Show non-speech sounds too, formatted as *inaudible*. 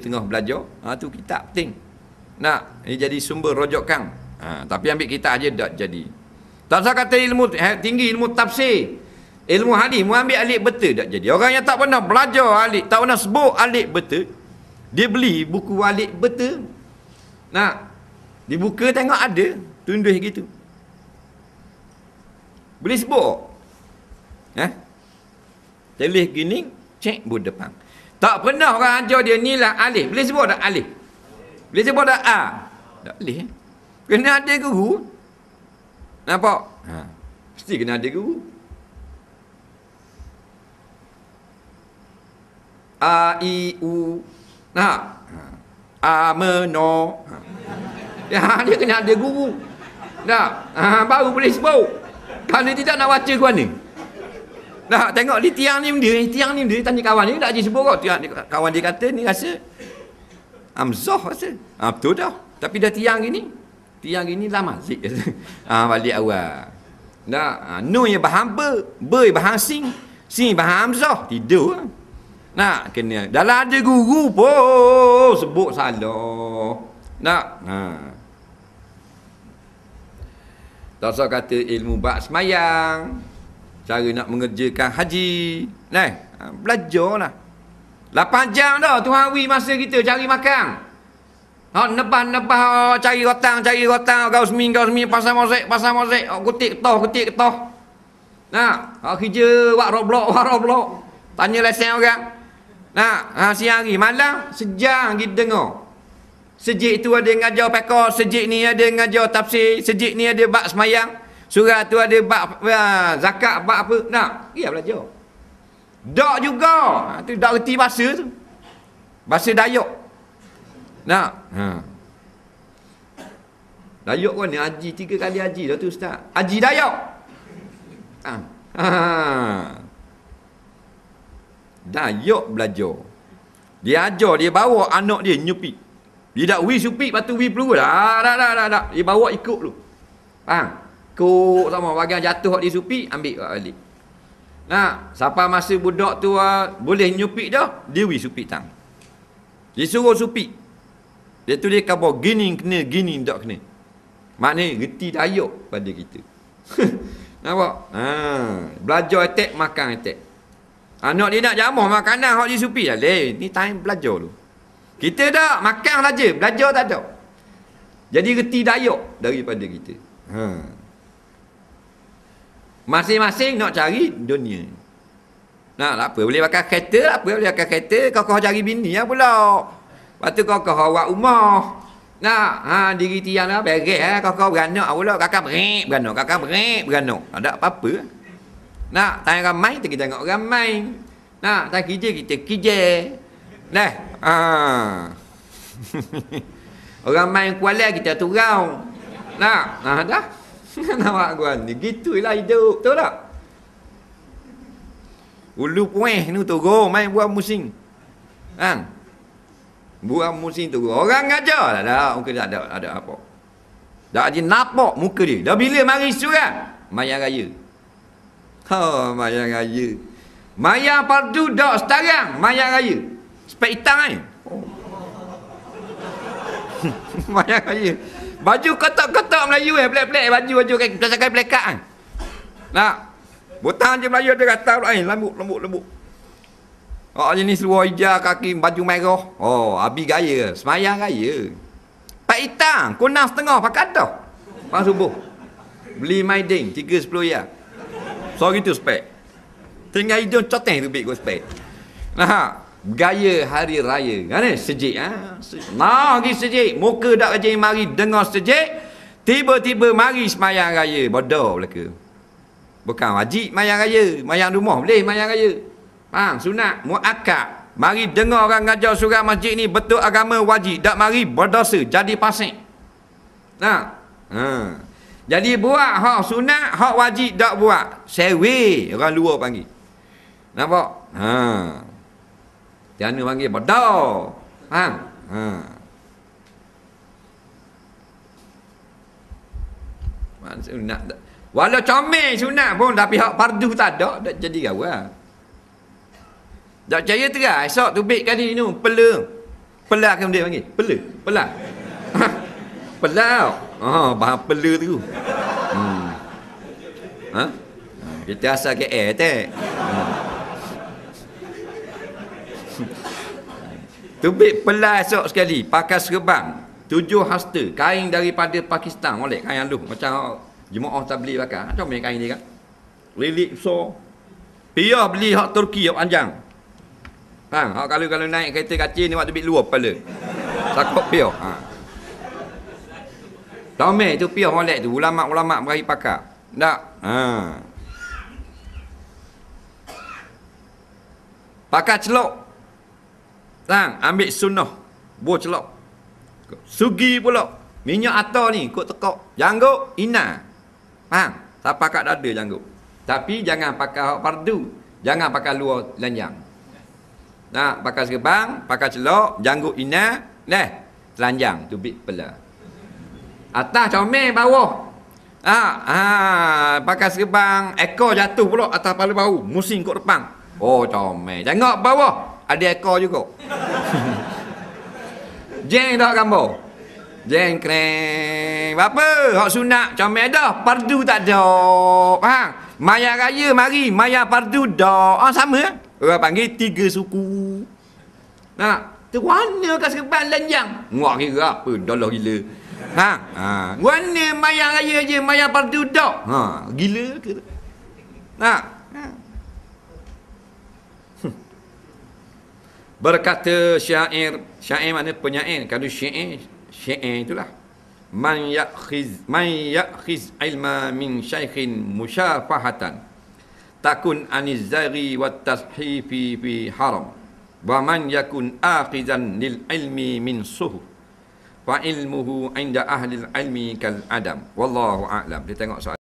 tengah belajar ha, tu kita penting nak ini jadi sumber rojokkan ha, tapi ambil kita aja tak jadi tak usah kata ilmu ha, tinggi ilmu tafsir ilmu hadis mau ambil alik betul tak jadi orang yang tak pernah belajar alik tak pernah sebut alik betul dia beli buku alik betul nak dibuka tengok ada tunduh gitu Beli sebut eh ha? telih gini cek bu depan tak pernah orang ajar dia ni lah alif. Boleh sebut tak alif? Boleh sebut tak a? Tak boleh. Eh. Kena ada guru. Nampak? Ha. Mesti kena ada guru. A, I, U. Nah. Ha. A, M, No. Ha. Ya, *laughs* dia kena ada guru. Dah. Ha, baru boleh sebut. Kalau tidak nak baca ke mana? Nah, tengok ni tiang ni dia, tiang ni dia tanya kawan ni tak je sebut kau. Tiang kawan dia kata ni rasa Amzah rasa. Ha, betul dah. Tapi dah tiang gini. Tiang gini lama zik. Ha, *laughs* balik awal. Nah, ha, ah, nu yang bahamba, bai bahasing, si bahamzah tidur. Nah, kena dalam ada guru po, sebut salah. Nah, Ha. Tak kata ilmu bab semayang cara nak mengerjakan haji. Nah, belajarlah. 8 jam dah Tuhan wi masa kita cari makan. Ha nebah-nebah cari rotang, cari rotang, kau seminggu, kau seminggu pasal mozek, pasal mozek, oh, ha, kutik toh, kutik toh. Nah, ha kerja buat roblok, buat *laughs* roblok. Tanya lesen orang. Nah, ha siang hari, malam sejam kita dengar. Sejik itu ada yang ngajar pekor, sejik ni ada yang ngajar tafsir, sejik ni ada bak semayang. Surat tu ada bak uh, ya, zakat bak apa nak? Dia belajar. Dak juga. Ha tu dak reti bahasa tu. Bahasa Dayak. Nak. Ha. Dayak kan ni haji tiga kali haji dah tu ustaz. Haji Dayak. Ah, ha, ha. ha. Dayak belajar. Dia ajar, dia bawa anak dia nyupi. Dia tak wish upik, lepas tu wish peluru. Tak, ah, tak, tak, tak, Dia bawa ikut tu. Faham? Kuk sama bagian jatuh di supi ambil kat balik. Nah, siapa masa budak tu uh, boleh nyupik dia, dia wi supi tang. Dia suruh supi. Dia tu dia kabar gini kena gini tak kena. Maknanya reti dayak pada kita. *laughs* Nampak? Ha, belajar attack makan attack. Anak ah, dia nak jamah makanan hak di supi lah. Leh, ni time belajar tu. Kita dah makan saja, belajar tak ada. Jadi reti dayak daripada kita. Ha. Masing-masing nak cari dunia. Nah, lah apa? Boleh pakai kereta lah apa? Boleh pakai kereta. Kau kau cari bini lah pula. Lepas tu kau kau buat rumah. Nak. Ha, diri tiang lah. Beres lah. Kau kau beranak lah pula. Kakak berik beranak. Kakak berik beranak. Tak ada apa-apa. Nak. Tanya ramai. Kita tengok ramai. Nah, Tanya kerja. Kita kerja. Nah. Ha. *laughs* orang main kuala. Kita turau. Nah, Ha, dah. Nak *laughs* Nampak kuan ni. Gitulah hidup. Betul tak? Ulu puih ni tu go. Main buah musim. Ha? Kan? Buah musim tu go. Orang ngajar. Tak lah. ada. Mungkin tak ada. ada apa. Dah je nampak muka dia. Dah bila mari surat? Kan? Maya raya. Ha, oh, maya raya. Maya padu dah setarang. Maya raya. Spek hitam kan? *laughs* maya raya. Baju ketok-ketok Melayu eh, pelik-pelik baju baju kan pasangkan pelekat kan. Nak. Butang je Melayu dia kata pula eh, lembut lembut lembut. Oh, jenis seluar hijau kaki baju merah. Oh, habis gaya, semayang gaya. Pak hitam, kunang setengah pakat dah. Pas subuh. Beli maiding 310 ya. So gitu spek. Tinggal hidung coteng tu bik go spek. Nah gaya hari raya kan eh sejik ha? nah pergi sejik muka dak aja mari dengar sejik tiba-tiba mari semayang raya bodoh belaka bukan wajib mayang raya mayang rumah boleh mayang raya faham sunat muakkad mari dengar orang ngajar surah masjid ni betul agama wajib dak mari berdosa jadi pasik nah ha, ha jadi buat hak sunat hak wajib dak buat sewe orang luar panggil nampak ha Jangan panggil bodoh. Faham? Ha. Sunat. Walau comel sunat pun tapi hak fardu tak ada, tak jadi gawa. Ha. Tak percaya terang, esok tubik kali ni, pela. Pela kan dia panggil? Pela. Pela. *laughs* pelau. Oh, ha, bah pela tu. Hmm. Ha? ha kita asal ke tak? Hmm. Tubik pelai esok sekali. Pakai serban. Tujuh hasta. Kain daripada Pakistan. Boleh kain lu. Macam jemaah tak beli pakai. Macam mana kain ni kan? Lilik so. Pia beli hak Turki yang panjang. Ha, hak kalau kalau naik kereta kaca ni buat tubik luar kepala. Takut pia. Ha. Tomé tu pia molek tu. Ulama-ulama berani pakai. Tak? Ha. Pakai celok. Tang, ambil sunnah. Buah celok. Sugi pula. Minyak atas ni, kot tekok. Janggup, ina. Faham? Tak pakai dada janggup. Tapi jangan pakai hak pardu. Jangan pakai luar lanjang. Nah, pakai segebang, pakai celok, janggup ina, leh, telanjang, tubik pela. Atas comel bawah. Ah, ha, pakai segebang, ekor jatuh pula atas kepala bau, musim kok depan. Oh, comel. Jangan bawah ada ekor juga jeng tak kamu jeng kering apa hok sunat comel dah pardu tak ada faham maya raya mari maya pardu dah Oh sama eh? orang panggil tiga suku nak tu warna kat sekepan lenjang muak kira apa dolar gila ha ha warna maya raya je maya pardu dok. ha gila ke Nah. ha. Hmm. Berkata syair, syair mana penyair, kalau syair, syair itulah. Man ya'khiz, man ya'khiz ilma min syaikhin musyafahatan. Takun anizzari wa tashifi fi haram. Wa man yakun aqizan lil ilmi min suhu. Fa ilmuhu inda ahli ilmi kal adam. Wallahu a'lam. Dia tengok soal.